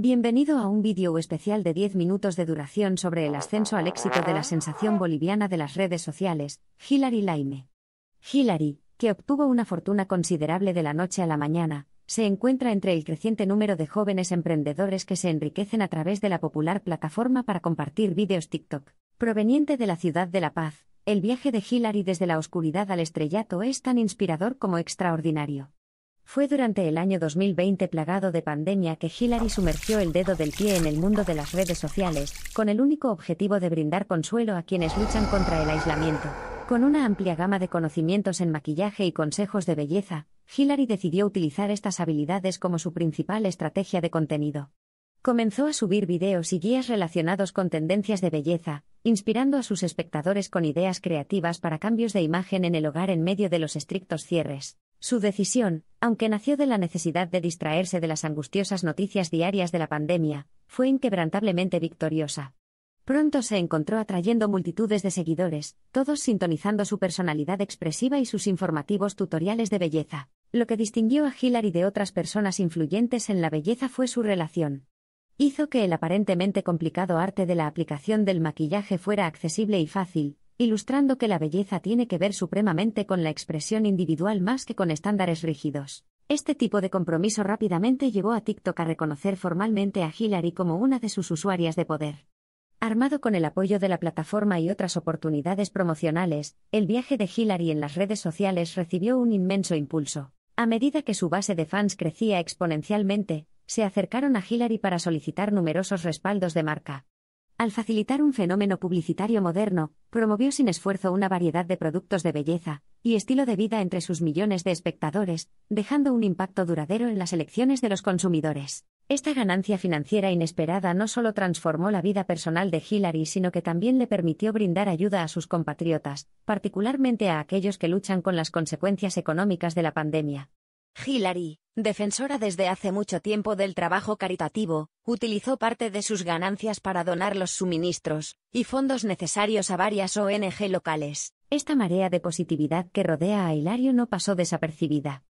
Bienvenido a un vídeo especial de 10 minutos de duración sobre el ascenso al éxito de la sensación boliviana de las redes sociales, Hillary Laime. Hillary, que obtuvo una fortuna considerable de la noche a la mañana, se encuentra entre el creciente número de jóvenes emprendedores que se enriquecen a través de la popular plataforma para compartir vídeos TikTok. Proveniente de la ciudad de La Paz, el viaje de Hillary desde la oscuridad al estrellato es tan inspirador como extraordinario. Fue durante el año 2020 plagado de pandemia que Hillary sumergió el dedo del pie en el mundo de las redes sociales, con el único objetivo de brindar consuelo a quienes luchan contra el aislamiento. Con una amplia gama de conocimientos en maquillaje y consejos de belleza, Hillary decidió utilizar estas habilidades como su principal estrategia de contenido. Comenzó a subir videos y guías relacionados con tendencias de belleza, inspirando a sus espectadores con ideas creativas para cambios de imagen en el hogar en medio de los estrictos cierres. Su decisión, aunque nació de la necesidad de distraerse de las angustiosas noticias diarias de la pandemia, fue inquebrantablemente victoriosa. Pronto se encontró atrayendo multitudes de seguidores, todos sintonizando su personalidad expresiva y sus informativos tutoriales de belleza. Lo que distinguió a Hillary de otras personas influyentes en la belleza fue su relación. Hizo que el aparentemente complicado arte de la aplicación del maquillaje fuera accesible y fácil, ilustrando que la belleza tiene que ver supremamente con la expresión individual más que con estándares rígidos. Este tipo de compromiso rápidamente llevó a TikTok a reconocer formalmente a Hillary como una de sus usuarias de poder. Armado con el apoyo de la plataforma y otras oportunidades promocionales, el viaje de Hillary en las redes sociales recibió un inmenso impulso. A medida que su base de fans crecía exponencialmente, se acercaron a Hillary para solicitar numerosos respaldos de marca. Al facilitar un fenómeno publicitario moderno, promovió sin esfuerzo una variedad de productos de belleza y estilo de vida entre sus millones de espectadores, dejando un impacto duradero en las elecciones de los consumidores. Esta ganancia financiera inesperada no solo transformó la vida personal de Hillary, sino que también le permitió brindar ayuda a sus compatriotas, particularmente a aquellos que luchan con las consecuencias económicas de la pandemia. Hillary, defensora desde hace mucho tiempo del trabajo caritativo, utilizó parte de sus ganancias para donar los suministros y fondos necesarios a varias ONG locales. Esta marea de positividad que rodea a Hilario no pasó desapercibida.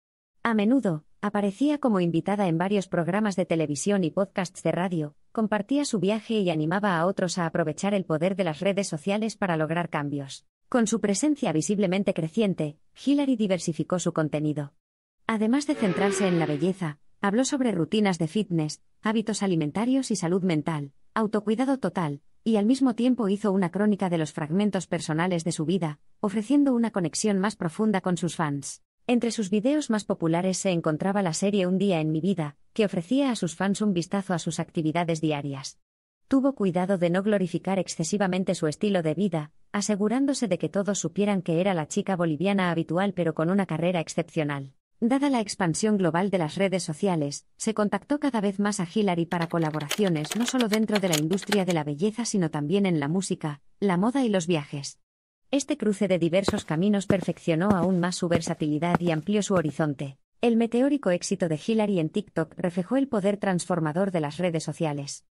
A menudo, aparecía como invitada en varios programas de televisión y podcasts de radio, compartía su viaje y animaba a otros a aprovechar el poder de las redes sociales para lograr cambios. Con su presencia visiblemente creciente, Hillary diversificó su contenido. Además de centrarse en la belleza, habló sobre rutinas de fitness, hábitos alimentarios y salud mental, autocuidado total, y al mismo tiempo hizo una crónica de los fragmentos personales de su vida, ofreciendo una conexión más profunda con sus fans. Entre sus videos más populares se encontraba la serie Un día en mi vida, que ofrecía a sus fans un vistazo a sus actividades diarias. Tuvo cuidado de no glorificar excesivamente su estilo de vida, asegurándose de que todos supieran que era la chica boliviana habitual pero con una carrera excepcional. Dada la expansión global de las redes sociales, se contactó cada vez más a Hillary para colaboraciones no solo dentro de la industria de la belleza, sino también en la música, la moda y los viajes. Este cruce de diversos caminos perfeccionó aún más su versatilidad y amplió su horizonte. El meteórico éxito de Hillary en TikTok reflejó el poder transformador de las redes sociales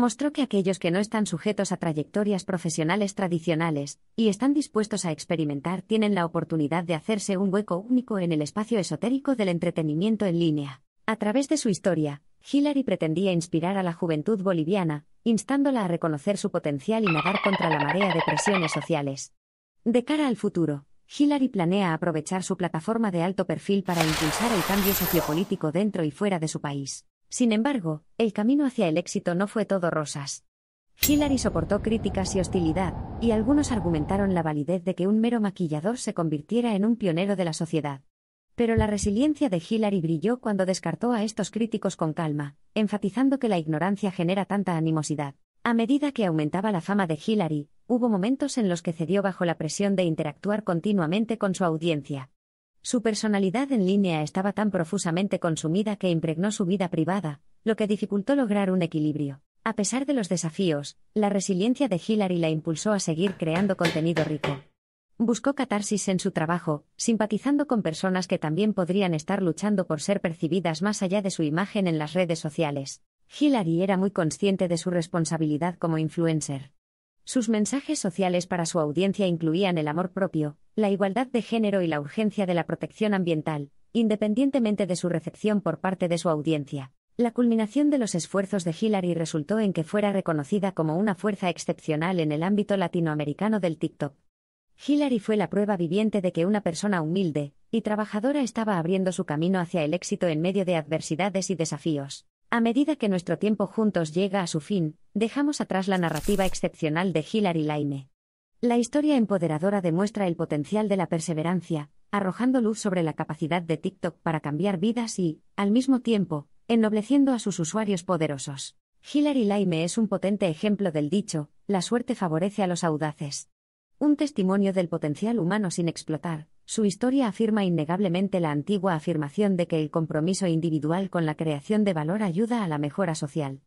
mostró que aquellos que no están sujetos a trayectorias profesionales tradicionales y están dispuestos a experimentar tienen la oportunidad de hacerse un hueco único en el espacio esotérico del entretenimiento en línea. A través de su historia, Hillary pretendía inspirar a la juventud boliviana, instándola a reconocer su potencial y nadar contra la marea de presiones sociales. De cara al futuro, Hillary planea aprovechar su plataforma de alto perfil para impulsar el cambio sociopolítico dentro y fuera de su país. Sin embargo, el camino hacia el éxito no fue todo rosas. Hillary soportó críticas y hostilidad, y algunos argumentaron la validez de que un mero maquillador se convirtiera en un pionero de la sociedad. Pero la resiliencia de Hillary brilló cuando descartó a estos críticos con calma, enfatizando que la ignorancia genera tanta animosidad. A medida que aumentaba la fama de Hillary, hubo momentos en los que cedió bajo la presión de interactuar continuamente con su audiencia, su personalidad en línea estaba tan profusamente consumida que impregnó su vida privada, lo que dificultó lograr un equilibrio. A pesar de los desafíos, la resiliencia de Hillary la impulsó a seguir creando contenido rico. Buscó catarsis en su trabajo, simpatizando con personas que también podrían estar luchando por ser percibidas más allá de su imagen en las redes sociales. Hillary era muy consciente de su responsabilidad como influencer. Sus mensajes sociales para su audiencia incluían el amor propio, la igualdad de género y la urgencia de la protección ambiental, independientemente de su recepción por parte de su audiencia. La culminación de los esfuerzos de Hillary resultó en que fuera reconocida como una fuerza excepcional en el ámbito latinoamericano del TikTok. Hillary fue la prueba viviente de que una persona humilde y trabajadora estaba abriendo su camino hacia el éxito en medio de adversidades y desafíos. A medida que nuestro tiempo juntos llega a su fin, dejamos atrás la narrativa excepcional de Hillary Laime. La historia empoderadora demuestra el potencial de la perseverancia, arrojando luz sobre la capacidad de TikTok para cambiar vidas y, al mismo tiempo, ennobleciendo a sus usuarios poderosos. Hilary Laime es un potente ejemplo del dicho, la suerte favorece a los audaces. Un testimonio del potencial humano sin explotar, su historia afirma innegablemente la antigua afirmación de que el compromiso individual con la creación de valor ayuda a la mejora social.